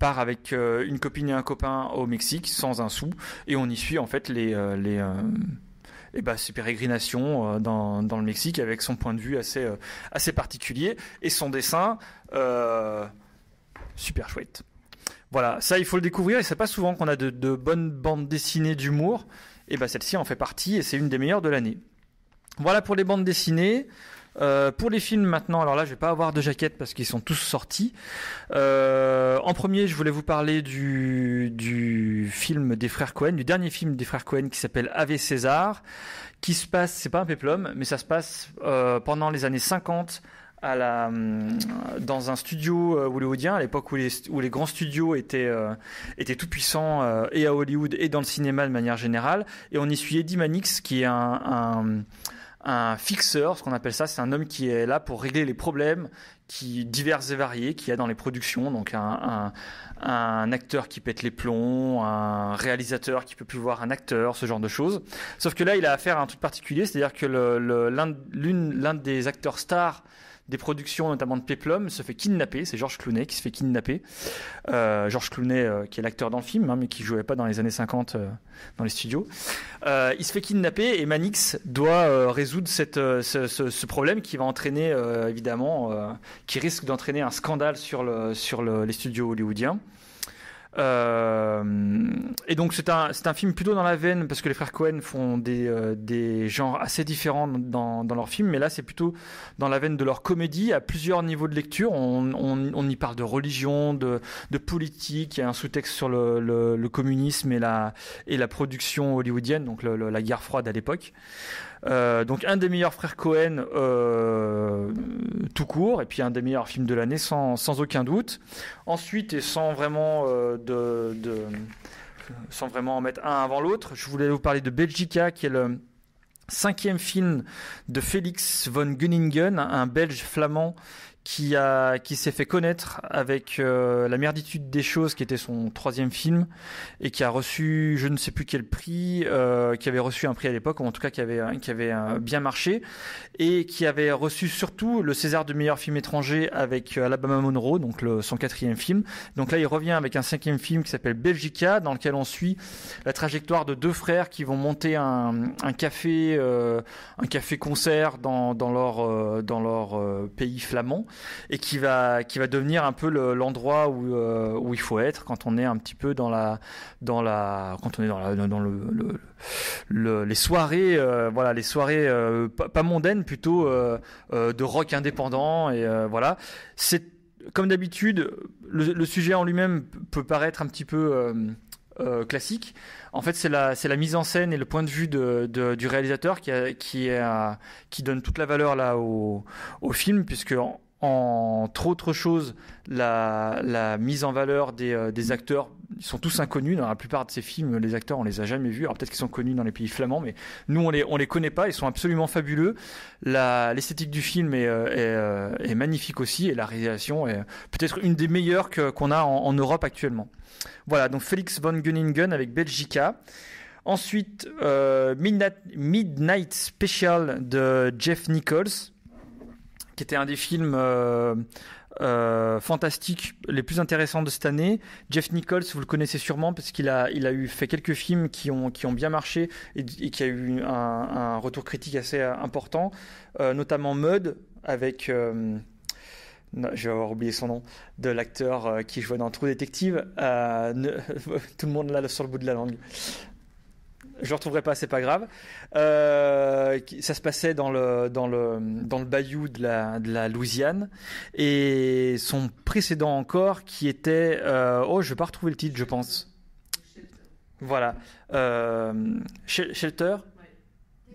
part avec une copine et un copain au Mexique sans un sou et on y suit en fait les et eh ben, bah, ses pérégrinations euh, dans, le Mexique avec son point de vue assez, euh, assez particulier et son dessin euh, super chouette. Voilà, ça il faut le découvrir et c'est pas souvent qu'on a de, de, bonnes bandes dessinées d'humour. Et eh bah ben, celle-ci en fait partie et c'est une des meilleures de l'année. Voilà pour les bandes dessinées. Euh, pour les films maintenant, alors là je vais pas avoir de jaquette parce qu'ils sont tous sortis. Euh, en premier, je voulais vous parler du, du film des frères Cohen, du dernier film des frères Cohen qui s'appelle Ave César, qui se passe, c'est pas un péplum, mais ça se passe euh, pendant les années 50 à la, euh, dans un studio euh, hollywoodien, à l'époque où les, où les grands studios étaient, étaient tout puissants et à Hollywood et dans le cinéma de manière générale. Et on y Eddie manix qui est un, un un fixeur, ce qu'on appelle ça, c'est un homme qui est là pour régler les problèmes qui divers et variés qu'il y a dans les productions. Donc un, acteur qui pète les plombs, un réalisateur qui peut plus voir un acteur, ce genre de choses. Sauf que là, il a affaire à un truc particulier, c'est-à-dire que l'un des acteurs stars des productions, notamment de Peplum, se fait kidnapper. C'est Georges Clooney qui se fait kidnapper. George euh, Georges Clooney, euh, qui est l'acteur dans le film, hein, mais qui jouait pas dans les années 50 euh, dans les studios. il se fait kidnapper et Manix doit résoudre ce, problème qui va entraîner, évidemment, qui risque d'entraîner un scandale sur, le, sur les studios hollywoodiens. Euh, et donc c'est un, c'est un film plutôt dans la veine parce que les frères Cohen font des, euh, des genres assez différents dans, dans leurs films, mais là c'est plutôt dans la veine de leur comédie à plusieurs niveaux de lecture. On, on, on y parle de religion, de, de politique, il y a un sous-texte sur le, le, le communisme et la, et la production hollywoodienne, donc le, la guerre froide à l'époque. Euh, donc un des meilleurs frères Cohen euh, tout court, et puis un des meilleurs films de l'année sans, aucun doute. Ensuite, et sans vraiment euh, sans vraiment en mettre un avant l'autre, je voulais vous parler de Belgica, qui est le cinquième film de Félix von Gunningen, un Belge flamand qui, a, qui s'est fait connaître avec euh, La merditude des choses, qui était son troisième film, et qui a reçu, je ne sais plus quel prix, euh, qui avait reçu un prix à l'époque, ou en tout cas qui avait, hein, qui avait euh, bien marché, et qui avait reçu surtout le César du meilleur film étranger avec euh, Alabama Monroe, donc le, son quatrième film. Donc là, il revient avec un cinquième film qui s'appelle Belgica, dans lequel on suit la trajectoire de deux frères qui vont monter un, un café, un café concert dans, dans leur, dans leur pays flamand et qui va, qui va devenir un peu l'endroit où, euh, où il faut être quand on est un petit peu dans la, dans la, quand on est dans, dans le, les soirées, euh, voilà, les soirées euh, pas, mondaines plutôt de rock indépendant et voilà. C'est comme d'habitude, le, sujet en lui-même peut paraître un petit peu classique. En fait, c'est la, la, mise en scène et le point de vue de, du réalisateur qui, qui, qui, donne toute la valeur là au, au film, puisque entre autres choses, la, mise en valeur euh, des, acteurs. Ils sont tous inconnus. Dans la plupart de ces films, les acteurs, on les a jamais vus. Alors peut-être qu'ils sont connus dans les pays flamands, mais nous, on les, on les connaît pas. Ils sont absolument fabuleux. L'esthétique du film est, euh, euh, est, magnifique aussi et la réalisation est peut-être une des meilleures qu'on a en, Europe actuellement. Voilà, donc Félix von Gunningen avec Belgica. Ensuite, Midnight Special de Jeff Nichols qui était un des films euh, euh, fantastiques les plus intéressants de cette année. Jeff Nichols, vous le connaissez sûrement parce qu'il a, il a eu fait quelques films qui ont, qui ont bien marché et, qui a eu un, retour critique assez euh, important, notamment Mud avec. je vais avoir oublié son nom, de l'acteur qui jouait dans Trou Détective. (laughs) tout le monde l'a sur le bout de la langue je retrouverai pas, c'est pas grave. Euh, ça se passait dans le dans le dans le bayou de la de la Louisiane et son précédent encore qui était euh, oh je vais pas retrouver le titre je pense. Voilà, euh, Shelter,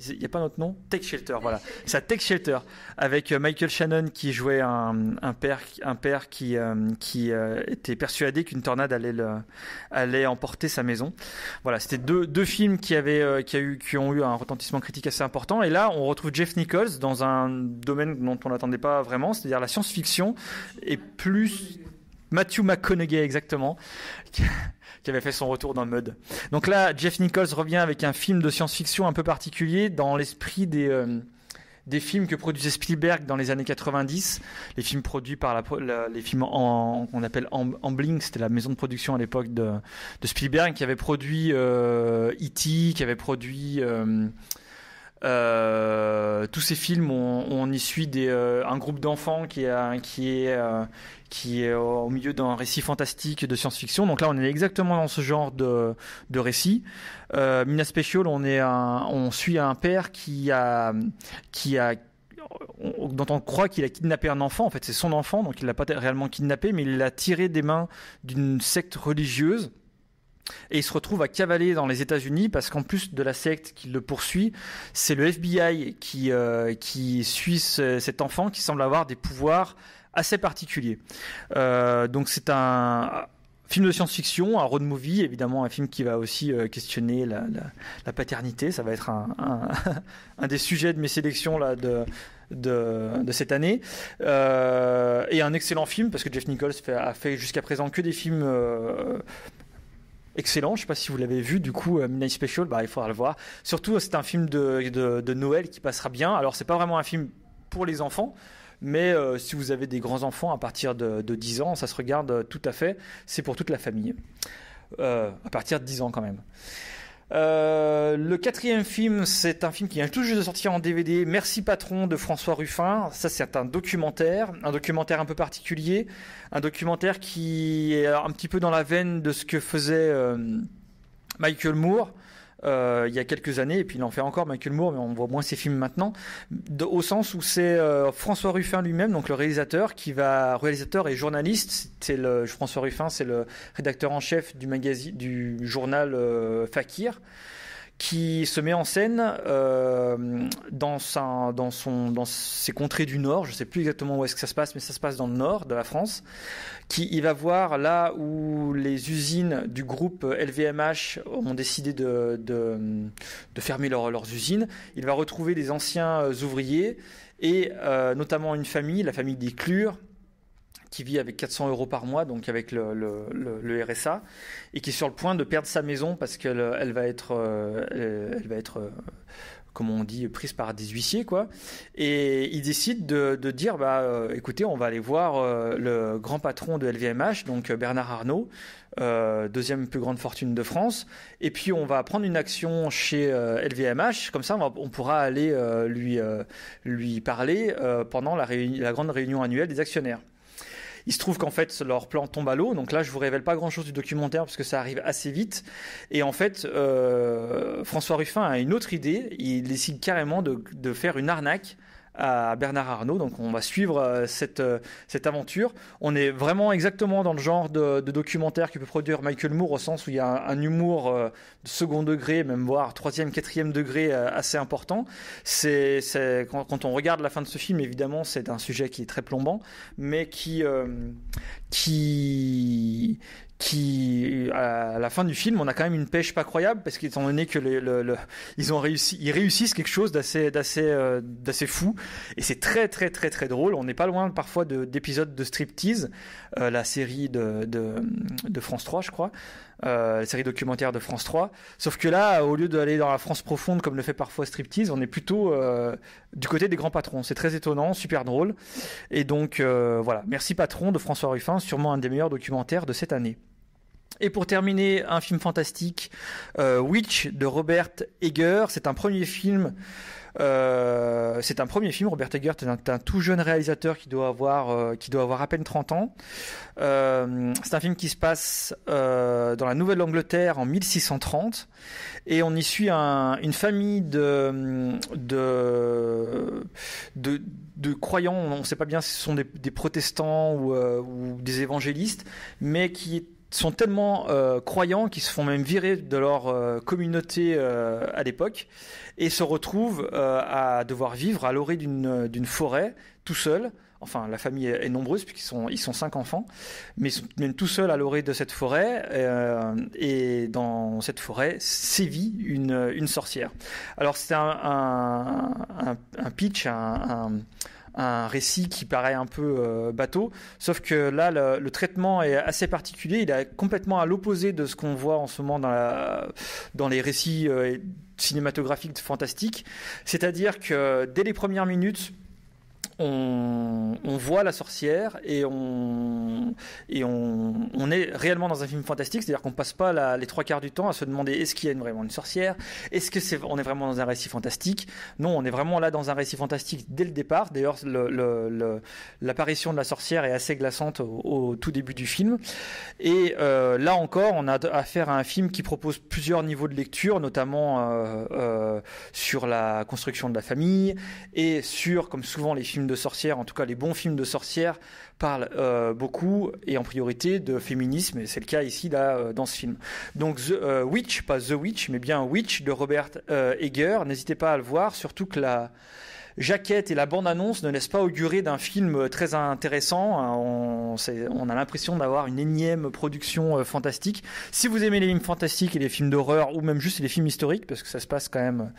il n'y a pas notre nom Tech Shelter, voilà. C'est à Tech Shelter, avec euh, Michael Shannon qui jouait un, père, un père qui, euh, qui euh, était persuadé qu'une tornade allait, emporter sa maison. Voilà, c'était deux, films qui, qui, a eu, qui ont eu un retentissement critique assez important. Et là, on retrouve Jeff Nichols dans un domaine dont on n'attendait pas vraiment, c'est-à-dire la science-fiction, et plus Matthew McConaughey exactement qui avait fait son retour dans Mud. Donc là, Jeff Nichols revient avec un film de science-fiction un peu particulier dans l'esprit des euh, des films que produisait Spielberg dans les années 90, les films produits par la, les films qu'on appelle Ambling, c'était la maison de production à l'époque de, Spielberg qui avait produit E.T., euh, e qui avait produit euh, euh, tous ces films, on, y suit euh, un groupe d'enfants qui, est, euh, qui, est, qui est au milieu d'un récit fantastique de science-fiction. Donc là, on est exactement dans ce genre de, de récit. Mina Special, on, est on suit un père qui a, qui a dont on croit qu'il a kidnappé un enfant. En fait, c'est son enfant, donc il l'a pas réellement kidnappé, mais il l'a tiré des mains d'une secte religieuse et il se retrouve à cavaler dans les États-Unis parce qu'en plus de la secte qui le poursuit, c'est le FBI qui, euh, qui suit cet enfant qui semble avoir des pouvoirs assez particuliers. Euh, donc c'est un film de science-fiction, un road movie, évidemment un film qui va aussi euh, questionner la, paternité. Ça va être (laughs) un, des sujets de mes sélections là, de, de, cette année. et un excellent film, parce que Jeff Nichols a fait jusqu'à présent que des films excellent. Je ne sais pas si vous l'avez vu, du coup, euh, Midnight Special, bah, il faudra le voir. Surtout, euh, c'est un film de, Noël qui passera bien. Alors, c'est pas vraiment un film pour les enfants, mais euh, si vous avez des grands-enfants à partir de, de, 10 ans, ça se regarde tout à fait. C'est pour toute la famille. à partir de 10 ans quand même. Euh, le quatrième film, c'est un film qui vient tout juste de sortir en DVD, Merci Patron de François Ruffin. Ça, c'est un documentaire, un documentaire un peu particulier, un documentaire qui est un petit peu dans la veine de ce que faisait euh, Michael Moore. Euh, il y a quelques années, et puis il en fait encore Michael Moore, mais on voit moins ses films maintenant, au sens où c'est euh, François Ruffin lui-même, donc le réalisateur, qui va réalisateur et journaliste. C'est le François Ruffin, c'est le rédacteur en chef du magazine, du journal euh, Fakir qui se met en scène euh, dans, sa, dans, son, dans ses contrées du Nord, je ne sais plus exactement où est-ce que ça se passe, mais ça se passe dans le Nord de la France, qui il va voir là où les usines du groupe LVMH ont décidé de, de, de fermer leurs usines, il va retrouver des anciens euh, ouvriers et euh, notamment une famille, la famille des Clures, qui vit avec 400 euros par mois, donc avec le, RSA, et qui est sur le point de perdre sa maison parce qu'elle euh, elle va être, euh, elle va être, euh, comme on dit, prise par des huissiers, quoi. Et il décide de, dire, bah, écoutez, on va aller voir le grand patron de LVMH, donc Bernard Arnault, deuxième plus grande fortune de France, et puis on va prendre une action chez LVMH, comme ça on, pourra aller lui, lui parler pendant la, la grande réunion annuelle des actionnaires. Il se trouve qu'en fait, leur plan tombe à l'eau. Donc là, je vous révèle pas grand-chose du documentaire parce que ça arrive assez vite. Et en fait, euh, François Ruffin a une autre idée. Il décide carrément de faire une arnaque à Bernard Arnault. Donc on va suivre euh, cette, euh, cette aventure. On est vraiment exactement dans le genre de, documentaire que peut produire Michael Moore au sens où il y a un, humour euh, de second degré, même voire troisième, quatrième degré assez important. C'est, quand, on regarde la fin de ce film, évidemment, c'est un sujet qui est très plombant, mais qui, qui qui euh, à la fin du film on a quand même une pêche pas croyable parce qu'étant donné que le, ils ont réussi ils réussissent quelque chose d'assez d'assez euh, d'assez fou et c'est très très très très drôle on n'est pas loin parfois d'épisodes de, striptease euh, la série de, de, de France 3 je crois euh, la série documentaire de France 3. Sauf que là, au lieu d'aller dans la France profonde comme le fait parfois Striptease, on est plutôt euh, du côté des grands patrons. C'est très étonnant, super drôle. Et donc euh, voilà, Merci Patron de François Ruffin, sûrement un des meilleurs documentaires de cette année. Et pour terminer, un film fantastique, Witch de Robert Eger. C'est un premier film euh, c'est un premier film. Robert Eggert est un, tout jeune réalisateur qui doit avoir, euh, qui doit avoir à peine 30 ans. Euh, c'est un film qui se passe euh, dans la Nouvelle-Angleterre en 1630 et on y suit un, une famille de, de, de, croyants. On ne sait pas bien si ce sont des, protestants ou, ou des évangélistes, mais qui est sont tellement euh, croyants qu'ils se font même virer de leur euh, communauté euh, à l'époque et se retrouvent à devoir vivre à l'orée d'une forêt tout seul. Enfin, la famille est, nombreuse puisqu'ils sont, ils sont cinq enfants, mais ils sont même tout seuls à l'orée de cette forêt. et dans cette forêt sévit une, une sorcière. Alors c'est un, un, un, un, pitch, un un récit qui paraît un peu euh, bateau. Sauf que là, le, traitement est assez particulier. Il est complètement à l'opposé de ce qu'on voit en ce moment dans, la, dans les récits euh, cinématographiques fantastiques. C'est-à-dire que dès les premières minutes, on, voit la sorcière et on, on, est réellement dans un film fantastique, c'est-à-dire qu'on passe pas les trois quarts du temps à se demander est-ce qu'il y a vraiment une sorcière, est-ce que c'est, on est vraiment dans un récit fantastique. Non, on est vraiment là dans un récit fantastique dès le départ. D'ailleurs, l'apparition de la sorcière est assez glaçante au, tout début du film. Et euh, là encore, on a affaire à un film qui propose plusieurs niveaux de lecture, notamment euh, euh, sur la construction de la famille et sur, comme souvent les films de sorcières, en tout cas les bons films de sorcières, parlent euh, beaucoup et en priorité de féminisme, et c'est le cas ici là euh, dans ce film. Donc The euh, Witch, pas The Witch, mais bien Witch de Robert Eger. N'hésitez pas à le voir, surtout que la jaquette et la bande-annonce ne laissent pas augurer d'un film euh, très intéressant. Euh, on, on a l'impression d'avoir une énième production euh, fantastique. Si vous aimez les films fantastiques et les films d'horreur, ou même juste les films historiques, parce que ça se passe quand même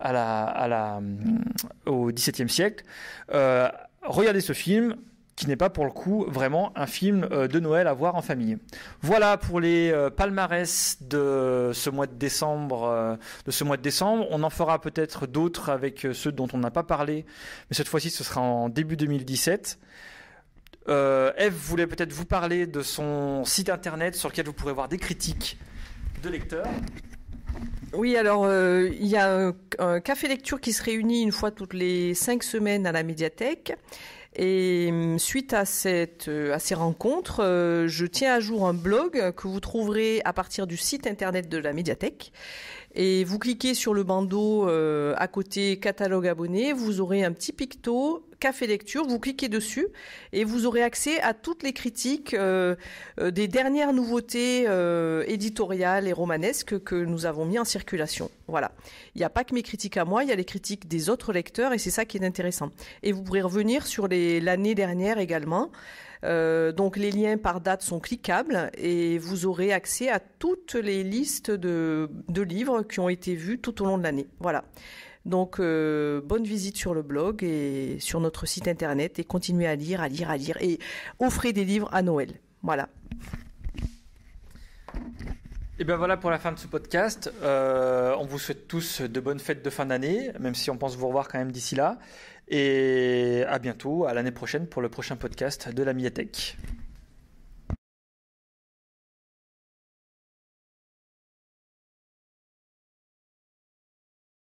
à la, la, hum, au XVIIe siècle, regardez ce film qui n'est pas pour le coup vraiment un film euh, de Noël à voir en famille. Voilà pour les euh, palmarès de ce mois de décembre. Euh, de ce mois de décembre, on en fera peut-être d'autres avec ceux dont on n'a pas parlé, mais cette fois-ci, ce sera en début 2017. Euh, Eve voulait peut-être vous parler de son site internet sur lequel vous pourrez voir des critiques de lecteurs. Oui, alors il y a un, café lecture qui se réunit une fois toutes les cinq semaines à la médiathèque et hum, suite euh, à, ces rencontres, euh, je tiens à jour un blog que vous trouverez à partir du site internet de la médiathèque. Et vous cliquez sur le bandeau euh, à côté catalogue abonné, vous aurez un petit picto Café Lecture. Vous cliquez dessus et vous aurez accès à toutes les critiques euh, euh, des dernières nouveautés euh, éditoriales et romanesques que nous avons mis en circulation. Voilà. Il n'y a pas que mes critiques à moi, il y a les critiques des autres lecteurs et c'est ça qui est intéressant. Et vous pourrez revenir sur l'année dernière également. donc les liens par date sont cliquables et vous aurez accès à toutes les listes de, de livres qui ont été vus tout au long de l'année. Voilà. Donc euh, bonne visite sur le blog et sur notre site internet et continuez à lire, à lire, à lire et offrez des livres à Noël. Voilà. Et bien voilà pour la fin de ce podcast. Euh, on vous souhaite tous de bonnes fêtes de fin d'année, même si on pense vous revoir quand même d'ici là. Et à bientôt, à l'année prochaine pour le prochain podcast de la Miatech.